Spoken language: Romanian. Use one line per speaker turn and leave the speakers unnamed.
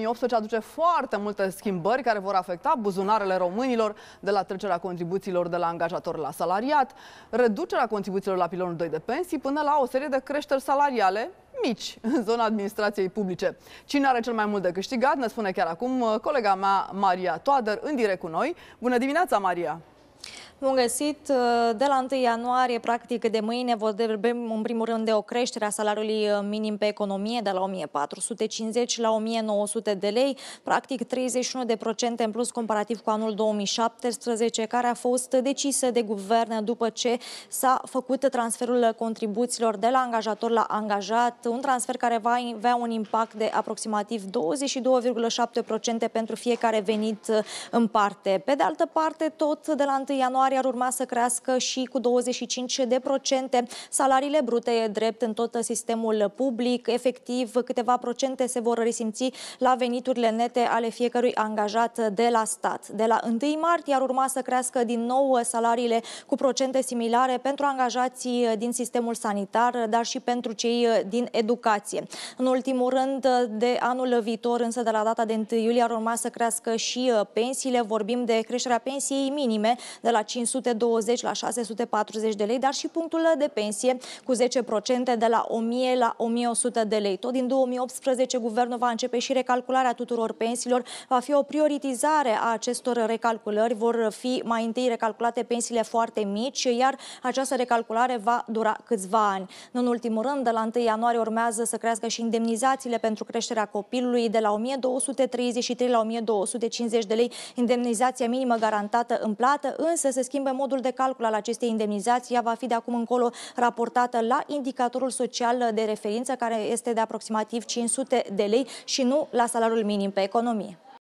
2018 aduce foarte multe schimbări care vor afecta buzunarele românilor de la trecerea contribuțiilor de la angajator la salariat, reducerea contribuțiilor la pilonul 2 de pensii până la o serie de creșteri salariale mici în zona administrației publice. Cine are cel mai mult de câștigat ne spune chiar acum colega mea Maria Toader în direct cu noi. Bună dimineața, Maria! Bun găsit! Uh, de la 1 ianuarie, practic de mâine, vorbim în primul
rând de o creștere a salariului uh, minim pe economie de la 1450 la 1900 de lei, practic 31% în plus comparativ cu anul 2017, care a fost decisă de guvern după ce s-a făcut transferul contribuțiilor de la angajator la angajat, un transfer care va avea un impact de aproximativ 22,7% pentru fiecare venit uh, în parte. Pe de altă parte, tot de la 1 ianuarie, ianuarie ar urma să crească și cu 25 de procente. Salariile brute e drept în tot sistemul public. Efectiv, câteva procente se vor resimți la veniturile nete ale fiecărui angajat de la stat. De la 1 martie ar urma să crească din nou salariile cu procente similare pentru angajații din sistemul sanitar, dar și pentru cei din educație. În ultimul rând, de anul viitor, însă de la data de 1 iulie, ar urma să crească și pensiile. Vorbim de creșterea pensiei minime de la 520 la 640 de lei, dar și punctul de pensie cu 10% de la 1000 la 1100 de lei. Tot din 2018, guvernul va începe și recalcularea tuturor pensiilor. Va fi o prioritizare a acestor recalculări. Vor fi mai întâi recalculate pensiile foarte mici, iar această recalculare va dura câțiva ani. în ultimul rând, de la 1 ianuarie urmează să crească și indemnizațiile pentru creșterea copilului de la 1233 la 1250 de lei, indemnizația minimă garantată în plată, însă se schimbe modul de calcul al acestei indemnizații. Ea va fi de acum încolo raportată la indicatorul social de referință, care este de aproximativ 500 de lei și nu la salariul minim pe economie.